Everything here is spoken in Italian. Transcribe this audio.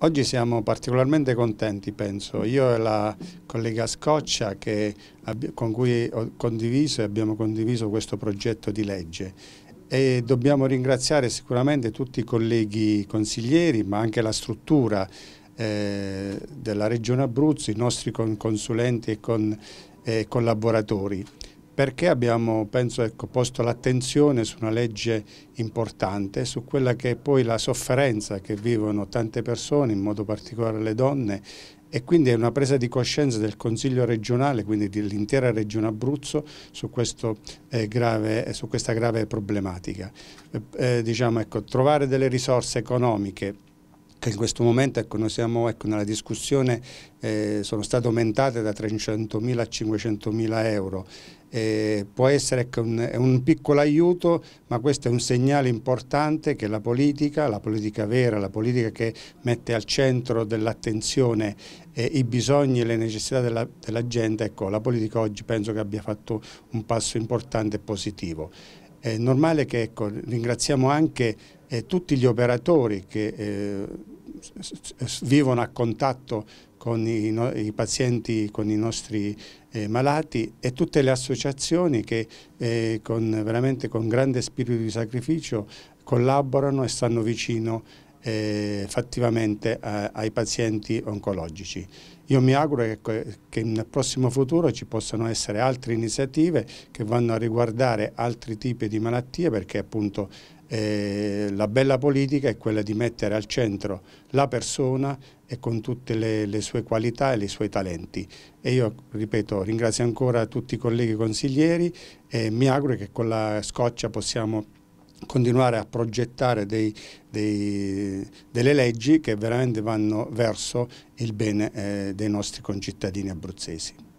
Oggi siamo particolarmente contenti, penso, io e la collega Scoccia che, con cui ho condiviso e abbiamo condiviso questo progetto di legge e dobbiamo ringraziare sicuramente tutti i colleghi consiglieri ma anche la struttura eh, della Regione Abruzzo, i nostri consulenti e con, eh, collaboratori perché abbiamo, penso, ecco, posto l'attenzione su una legge importante, su quella che è poi la sofferenza che vivono tante persone, in modo particolare le donne, e quindi è una presa di coscienza del Consiglio regionale, quindi dell'intera Regione Abruzzo, su, questo, eh, grave, eh, su questa grave problematica. Eh, eh, diciamo, ecco, trovare delle risorse economiche che in questo momento ecco, noi siamo ecco, nella discussione, eh, sono state aumentate da 300.000 a 500.000 euro. Eh, può essere ecco, un, un, piccolo aiuto, ma questo è un segnale importante che la politica, la politica vera, la politica che mette al centro dell'attenzione eh, i bisogni e le necessità della, della gente, ecco, la politica oggi penso che abbia fatto un passo importante e positivo. È normale che ecco, ringraziamo anche eh, tutti gli operatori che eh, vivono a contatto con i, no, i pazienti, con i nostri eh, malati e tutte le associazioni che eh, con, veramente con grande spirito di sacrificio collaborano e stanno vicino eh, fattivamente a, ai pazienti oncologici. Io mi auguro che, che, nel prossimo futuro ci possano essere altre iniziative che vanno a riguardare altri tipi di malattie perché appunto e eh, la bella politica è quella di mettere al centro la persona e con tutte le, le sue qualità e i suoi talenti. E io, ripeto, ringrazio ancora tutti i colleghi consiglieri e mi auguro che con la scoccia possiamo continuare a progettare dei, dei, delle leggi che veramente vanno verso il bene eh, dei nostri concittadini abruzzesi.